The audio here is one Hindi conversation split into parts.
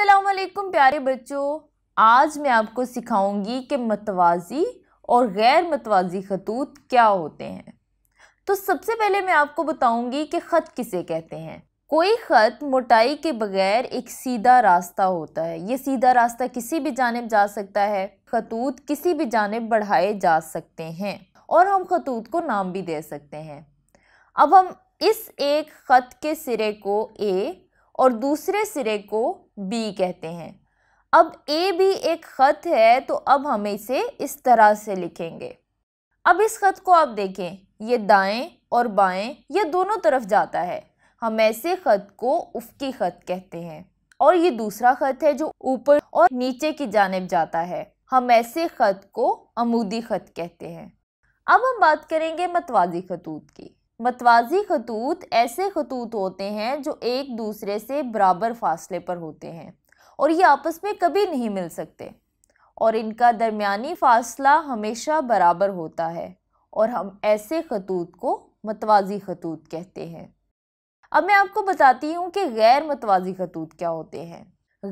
असलकुम प्यारे बच्चों आज मैं आपको सिखाऊंगी कि मतवाजी और गैर मतवाजी खतूत क्या होते हैं तो सबसे पहले मैं आपको बताऊंगी कि ख़त किसे कहते हैं कोई ख़त मोटाई के बगैर एक सीधा रास्ता होता है ये सीधा रास्ता किसी भी जानब जा सकता है खतूत किसी भी जानब बढ़ाए जा सकते हैं और हम खतूत को नाम भी दे सकते हैं अब हम इस एक ख़त के सिरे को ए और दूसरे सिरे को बी कहते हैं अब ए भी एक ख़त है तो अब हम इसे इस तरह से लिखेंगे अब इस ख़त को आप देखें ये दाएं और बाएं ये दोनों तरफ जाता है हम ऐसे ख़त को उफ़की ख़त कहते हैं और ये दूसरा ख़त है जो ऊपर और नीचे की जानब जाता है हम ऐसे ख़त को अमूदी ख़त कहते हैं अब हम बात करेंगे मतवाजी खतूत की मतवाजी खतूत ऐसे खतूत होते हैं जो एक दूसरे से बराबर फासले पर होते हैं और ये आपस में कभी नहीं मिल सकते और इनका दरमियानी फासला हमेशा बराबर होता है और हम ऐसे खतूत को मतवाजी खतूत कहते हैं अब मैं आपको बताती हूँ कि गैर मतवाजी खतूत क्या होते हैं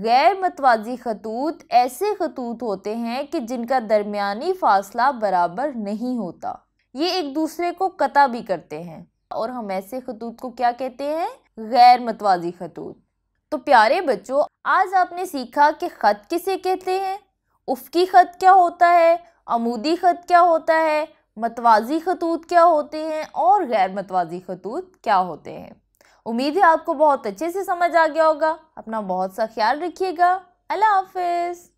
गैर मतवाजी खतूत ऐसे खतूत होते हैं कि जिनका दरमियानी फासला बराबर नहीं होता ये एक दूसरे को कता भी करते हैं और हम ऐसे खतूत को क्या कहते हैं गैर मतवाजी खतूत तो प्यारे बच्चों आज आपने सीखा कि ख़त किसे कहते हैं उफकी ख़त क्या होता है अमूदी ख़त क्या होता है मतवाजी खतूत क्या होते हैं और गैर मतवाजी खतूत क्या होते हैं उम्मीद है आपको बहुत अच्छे से समझ आ गया होगा अपना बहुत सा ख्याल रखिएगा अल्लाह हाफिज़